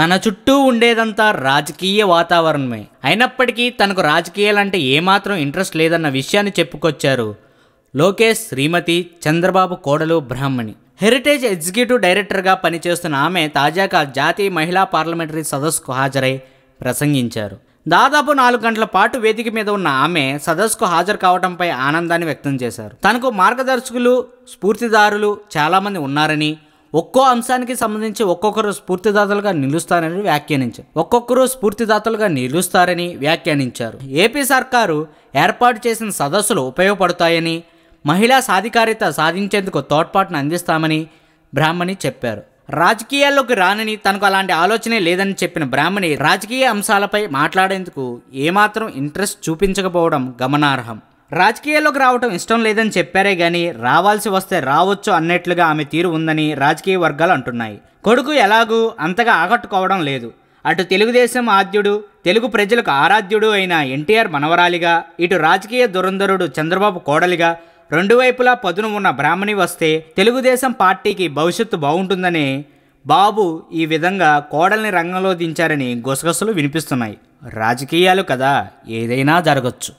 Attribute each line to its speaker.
Speaker 1: తన చుట్టూ ఉండేదంతా రాజకీయ వాతావరణమే అయినప్పటికీ తనకు రాజకీయాలంటే ఏమాత్రం ఇంట్రెస్ట్ లేదన్న విషయాన్ని చెప్పుకొచ్చారు లోకేష్ శ్రీమతి చంద్రబాబు కోడలు బ్రాహ్మణి హెరిటేజ్ ఎగ్జిక్యూటివ్ డైరెక్టర్గా పనిచేస్తున్న ఆమె తాజాగా జాతీయ మహిళా పార్లమెంటరీ సదస్సుకు హాజరై ప్రసంగించారు దాదాపు నాలుగు గంటల పాటు వేదిక మీద ఉన్న ఆమె సదస్సుకు హాజరు కావడంపై ఆనందాన్ని వ్యక్తం చేశారు తనకు మార్గదర్శకులు స్ఫూర్తిదారులు చాలామంది ఉన్నారని ఒక్కో అంశానికి సంబంధించి ఒక్కొక్కరు స్ఫూర్తిదాతలుగా నిలుస్తారని వ్యాఖ్యానించారు ఒక్కొక్కరు స్ఫూర్తిదాతలుగా నిలుస్తారని వ్యాఖ్యానించారు ఏపీ సర్కారు ఏర్పాటు చేసిన సదస్సులు ఉపయోగపడతాయని మహిళా సాధికారిత సాధించేందుకు తోడ్పాటును అందిస్తామని బ్రాహ్మణి చెప్పారు రాజకీయాల్లోకి రానని తనకు అలాంటి ఆలోచనే లేదని చెప్పిన బ్రాహ్మణి రాజకీయ అంశాలపై మాట్లాడేందుకు ఏమాత్రం ఇంట్రెస్ట్ చూపించకపోవడం గమనార్హం రాజకీయాల్లోకి రావటం ఇష్టం లేదని చెప్పారే గాని రావాల్సి వస్తే రావచ్చు అన్నట్లుగా ఆమె తీరు ఉందని రాజకీయ వర్గాలు అంటున్నాయి కొడుకు ఎలాగూ అంతగా ఆకట్టుకోవడం లేదు అటు తెలుగుదేశం ఆద్యుడు తెలుగు ప్రజలకు ఆరాధ్యుడు అయిన ఎన్టీఆర్ మనవరాలిగా ఇటు రాజకీయ దురంధరుడు చంద్రబాబు కోడలిగా రెండు వైపులా పదును ఉన్న బ్రాహ్మణి వస్తే తెలుగుదేశం పార్టీకి భవిష్యత్తు బాగుంటుందనే బాబు ఈ విధంగా కోడల్ని రంగంలో దించారని గుసగుసలు వినిపిస్తున్నాయి రాజకీయాలు కదా ఏదైనా జరగచ్చు